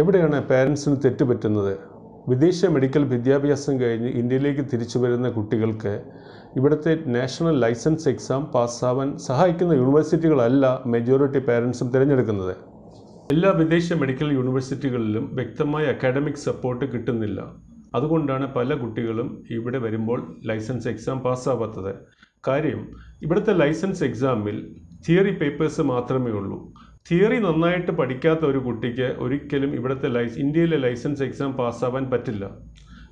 എവിടെയാണ് പേരൻസിന് തെറ്റുപറ്റുന്നത് വിദേശ മെഡിക്കൽ വിദ്യാഭ്യാസം കഴിഞ്ഞ് ഇന്ത്യയിലേക്ക് തിരിച്ചു വരുന്ന കുട്ടികൾക്ക് ഇവിടുത്തെ നാഷണൽ ലൈസൻസ് എക്സാം പാസ്സാവാൻ സഹായിക്കുന്ന യൂണിവേഴ്സിറ്റികളല്ല മെജോറിറ്റി പേരൻസും തിരഞ്ഞെടുക്കുന്നത് എല്ലാ വിദേശ മെഡിക്കൽ യൂണിവേഴ്സിറ്റികളിലും വ്യക്തമായ അക്കാഡമിക് സപ്പോർട്ട് കിട്ടുന്നില്ല അതുകൊണ്ടാണ് പല കുട്ടികളും ഇവിടെ വരുമ്പോൾ ലൈസൻസ് എക്സാം പാസ്സാവാത്തത് കാര്യം ഇവിടുത്തെ ലൈസൻസ് എക്സാമിൽ തിയറി പേപ്പേഴ്സ് മാത്രമേ ഉള്ളൂ തിയറി നന്നായിട്ട് പഠിക്കാത്ത ഒരു കുട്ടിക്ക് ഒരിക്കലും ഇവിടുത്തെ ലൈ ഇന്ത്യയിലെ ലൈസൻസ് എക്സാം പാസ്സാവാൻ പറ്റില്ല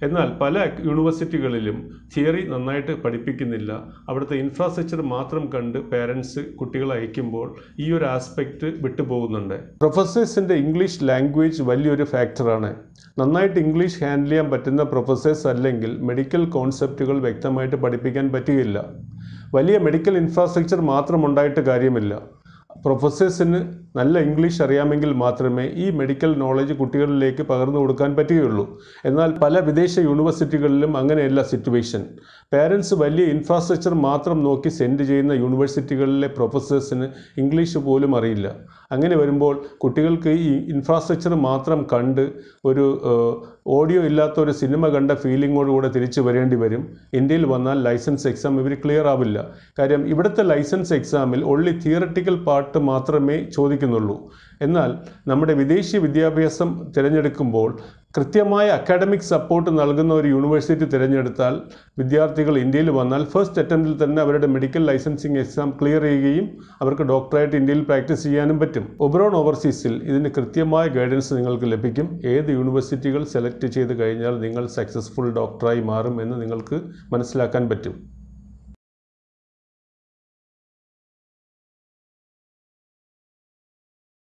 എന്നാൽ പല യൂണിവേഴ്സിറ്റികളിലും തിയറി നന്നായിട്ട് പഠിപ്പിക്കുന്നില്ല അവിടുത്തെ ഇൻഫ്രാസ്ട്രക്ചർ മാത്രം കണ്ട് പേരൻസ് കുട്ടികളെ അയക്കുമ്പോൾ ഈ ഒരു ആസ്പെക്റ്റ് വിട്ടുപോകുന്നുണ്ട് പ്രൊഫസേഴ്സിൻ്റെ ഇംഗ്ലീഷ് ലാംഗ്വേജ് വലിയൊരു ഫാക്ടറാണ് നന്നായിട്ട് ഇംഗ്ലീഷ് ഹാൻഡിൽ ചെയ്യാൻ പറ്റുന്ന പ്രൊഫസേഴ്സ് അല്ലെങ്കിൽ മെഡിക്കൽ കോൺസെപ്റ്റുകൾ വ്യക്തമായിട്ട് പഠിപ്പിക്കാൻ പറ്റുകയില്ല വലിയ മെഡിക്കൽ ഇൻഫ്രാസ്ട്രക്ചർ മാത്രം ഉണ്ടായിട്ട് കാര്യമില്ല പ്രൊഫസേഴ്സിന് നല്ല ഇംഗ്ലീഷ് അറിയാമെങ്കിൽ മാത്രമേ ഈ മെഡിക്കൽ നോളജ് കുട്ടികളിലേക്ക് പകർന്നു കൊടുക്കാൻ പറ്റുകയുള്ളൂ എന്നാൽ പല വിദേശ യൂണിവേഴ്സിറ്റികളിലും അങ്ങനെയല്ല സിറ്റുവേഷൻ പേരൻസ് വലിയ ഇൻഫ്രാസ്ട്രക്ചർ മാത്രം നോക്കി സെൻഡ് ചെയ്യുന്ന യൂണിവേഴ്സിറ്റികളിലെ പ്രൊഫസേഴ്സിന് ഇംഗ്ലീഷ് പോലും അറിയില്ല അങ്ങനെ വരുമ്പോൾ കുട്ടികൾക്ക് ഈ ഇൻഫ്രാസ്ട്രക്ചർ മാത്രം കണ്ട് ഒരു ഓഡിയോ ഇല്ലാത്ത ഒരു സിനിമ കണ്ട ഫീലിങ്ങോടുകൂടെ തിരിച്ചു വരേണ്ടി വരും ഇന്ത്യയിൽ വന്നാൽ ലൈസൻസ് എക്സാം ഇവർ ക്ലിയർ ആവില്ല കാര്യം ഇവിടുത്തെ ലൈസൻസ് എക്സാമിൽ ഒള്ളി തിയററ്റിക്കൽ പാർട്ട് പാർട്ട് മാത്രമേ ചോദിക്കുന്നുള്ളൂ എന്നാൽ നമ്മുടെ വിദേശ വിദ്യാഭ്യാസം തിരഞ്ഞെടുക്കുമ്പോൾ കൃത്യമായ അക്കാഡമിക് സപ്പോർട്ട് നൽകുന്ന ഒരു യൂണിവേഴ്സിറ്റി തിരഞ്ഞെടുത്താൽ വിദ്യാർത്ഥികൾ ഇന്ത്യയിൽ വന്നാൽ ഫസ്റ്റ് അറ്റംപ്റ്റിൽ തന്നെ അവരുടെ മെഡിക്കൽ ലൈസൻസിങ് എക്സാം ക്ലിയർ ചെയ്യുകയും അവർക്ക് ഡോക്ടറായിട്ട് ഇന്ത്യയിൽ പ്രാക്ടീസ് ചെയ്യാനും പറ്റും ഒബ്രോൺ ഓവർസീസിൽ ഇതിന് കൃത്യമായ ഗൈഡൻസ് നിങ്ങൾക്ക് ലഭിക്കും ഏത് യൂണിവേഴ്സിറ്റികൾ സെലക്ട് ചെയ്ത് കഴിഞ്ഞാൽ നിങ്ങൾ സക്സസ്ഫുൾ ഡോക്ടറായി മാറും എന്ന് നിങ്ങൾക്ക് മനസ്സിലാക്കാൻ പറ്റും